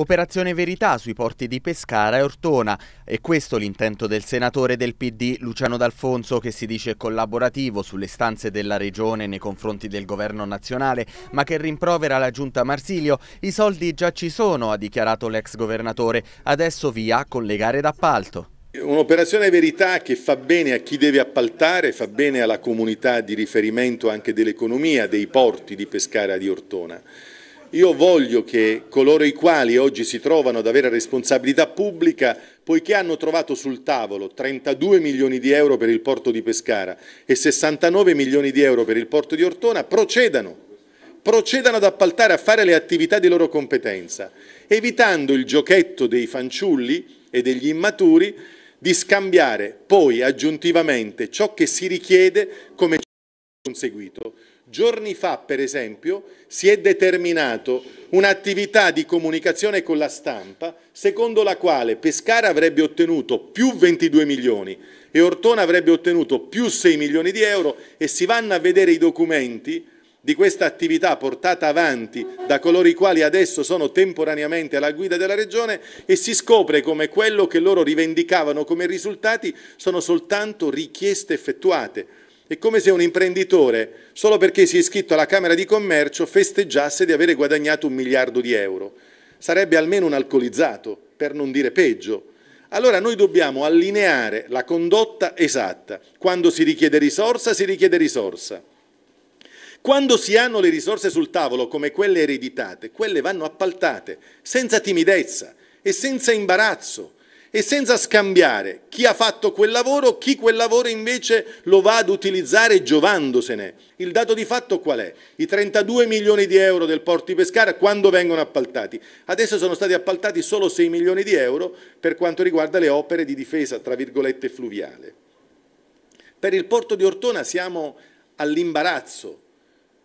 Operazione Verità sui porti di Pescara e Ortona. E questo l'intento del senatore del PD Luciano D'Alfonso che si dice collaborativo sulle stanze della regione nei confronti del governo nazionale, ma che rimprovera la giunta Marsilio. I soldi già ci sono, ha dichiarato l'ex governatore. Adesso via con le gare d'appalto. Un'operazione verità che fa bene a chi deve appaltare, fa bene alla comunità di riferimento anche dell'economia dei porti di Pescara e di Ortona. Io voglio che coloro i quali oggi si trovano ad avere responsabilità pubblica, poiché hanno trovato sul tavolo 32 milioni di euro per il porto di Pescara e 69 milioni di euro per il porto di Ortona, procedano, procedano ad appaltare a fare le attività di loro competenza, evitando il giochetto dei fanciulli e degli immaturi di scambiare poi aggiuntivamente ciò che si richiede come ciò che è conseguito Giorni fa, per esempio, si è determinato un'attività di comunicazione con la stampa secondo la quale Pescara avrebbe ottenuto più 22 milioni e Ortona avrebbe ottenuto più 6 milioni di euro e si vanno a vedere i documenti di questa attività portata avanti da coloro i quali adesso sono temporaneamente alla guida della Regione e si scopre come quello che loro rivendicavano come risultati sono soltanto richieste effettuate è come se un imprenditore, solo perché si è iscritto alla Camera di Commercio, festeggiasse di avere guadagnato un miliardo di euro. Sarebbe almeno un alcolizzato, per non dire peggio. Allora noi dobbiamo allineare la condotta esatta. Quando si richiede risorsa, si richiede risorsa. Quando si hanno le risorse sul tavolo, come quelle ereditate, quelle vanno appaltate, senza timidezza e senza imbarazzo e senza scambiare chi ha fatto quel lavoro, chi quel lavoro invece lo va ad utilizzare giovandosene. Il dato di fatto qual è? I 32 milioni di euro del Porto di Pescara quando vengono appaltati? Adesso sono stati appaltati solo 6 milioni di euro per quanto riguarda le opere di difesa, tra virgolette, fluviale. Per il Porto di Ortona siamo all'imbarazzo,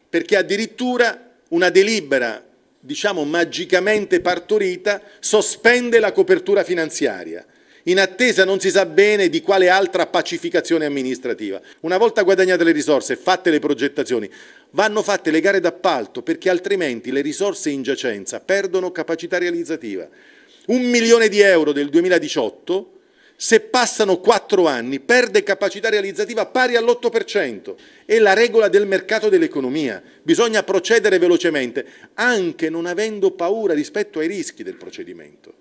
perché addirittura una delibera diciamo magicamente partorita, sospende la copertura finanziaria, in attesa non si sa bene di quale altra pacificazione amministrativa. Una volta guadagnate le risorse, fatte le progettazioni, vanno fatte le gare d'appalto perché altrimenti le risorse in giacenza perdono capacità realizzativa. Un milione di euro del 2018 se passano 4 anni perde capacità realizzativa pari all'8%. È la regola del mercato dell'economia. Bisogna procedere velocemente, anche non avendo paura rispetto ai rischi del procedimento.